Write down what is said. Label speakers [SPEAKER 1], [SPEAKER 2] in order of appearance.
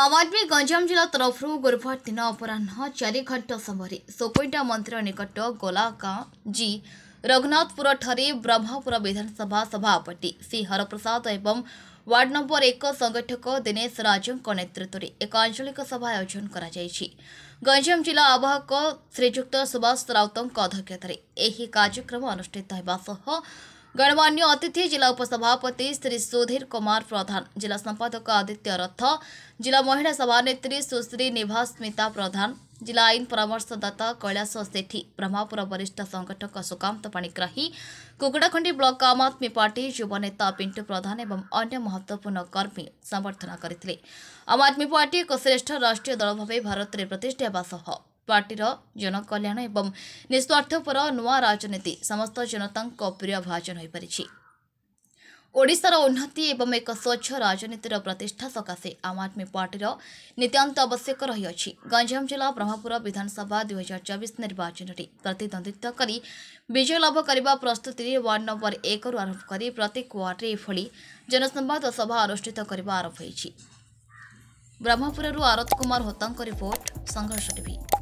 [SPEAKER 1] ଆମ ଆଦମୀ ଗଞ୍ଜାମ ଜିଲ୍ଲା ତରଫରୁ ଗୁରୁବାର ଦିନ ଅପରାହ୍ନ ଚାରି ଘଣ୍ଟା ସମୟରେ ସୋପଇଣ୍ଟା ମନ୍ଦିର ନିକଟ ଗୋଲାକା ଜି ରଘୁନାଥପୁରଠାରେ ବ୍ରହ୍ମପୁର ବିଧାନସଭା ସଭାପତି ଶ୍ରୀ ହରପ୍ରସାଦ ଏବଂ ୱାର୍ଡ଼ ନମ୍ବର ଏକ ସଂଗଠକ ଦିନେଶ ରାଜଙ୍କ ନେତୃତ୍ୱରେ ଏକ ଆଞ୍ଚଳିକ ସଭା ଆୟୋଜନ କରାଯାଇଛି ଗଞ୍ଜାମ ଜିଲ୍ଲା ଆବାହକ ଶ୍ରୀଯୁକ୍ତ ସୁବାସ ରାଉତଙ୍କ ଅଧ୍ୟକ୍ଷତାରେ ଏହି କାର୍ଯ୍ୟକ୍ରମ ଅନୁଷ୍ଠିତ ହେବା ସହ गणमान्य अतिथि जिला उपसभापति श्री सुधीर कुमार प्रधान जिला संपादक आदित्य रथ जिला महिला सभानेत्री सुश्री निभास्मिता स्मिता प्रधान जिला आईन परामर्शदाता कैलाश सेठी ब्रह्मपुर वरिष्ठ संगठक सुकांत पाणिग्राही कुगुडाखंडी ब्लक आम आदमी पार्टी युव नेता पिंटू प्रधान एवं अन्य महत्वपूर्ण कर्मी समर्थन करते आम आदमी पार्टी एक श्रेष्ठ राष्ट्रीय दल भाव भारत में प्रतिष्ठा ପାର୍ଟିର ଜନକଲ୍ୟାଣ ଏବଂ ନିଃସ୍ୱାର୍ଥପର ନୂଆ ରାଜନୀତି ସମସ୍ତ ଜନତାଙ୍କ ପ୍ରିୟ ଭାଜନ ହୋଇପାରିଛି ଓଡ଼ିଶାର ଉନ୍ନତି ଏବଂ ଏକ ସ୍ୱଚ୍ଛ ରାଜନୀତିର ପ୍ରତିଷ୍ଠା ସକାଶେ ଆମ୍ ଆଦମୀ ପାର୍ଟିର ନିତ୍ୟାନ୍ତ ଆବଶ୍ୟକ ରହିଅଛି ଗଞ୍ଜାମ ଜିଲ୍ଲା ବ୍ରହ୍ମପୁର ବିଧାନସଭା ଦୁଇହଜାର ଚବିଶ ନିର୍ବାଚନରେ ପ୍ରତିଦ୍ୱନ୍ଦ୍ୱିତ୍ୱ କରି ବିଜୟ ଲାଭ କରିବା ପ୍ରସ୍ତୁତିରେ ୱାର୍ଡ଼ ନମ୍ବର ଏକରୁ ଆରମ୍ଭ କରି ପ୍ରତ୍ୟେକ ୱାର୍ଡ଼ରେ ଏଭଳି ଜନସମ୍ବାଦ ସଭା ଅନୁଷ୍ଠିତ କରିବା ଆରମ୍ଭ ହୋଇଛି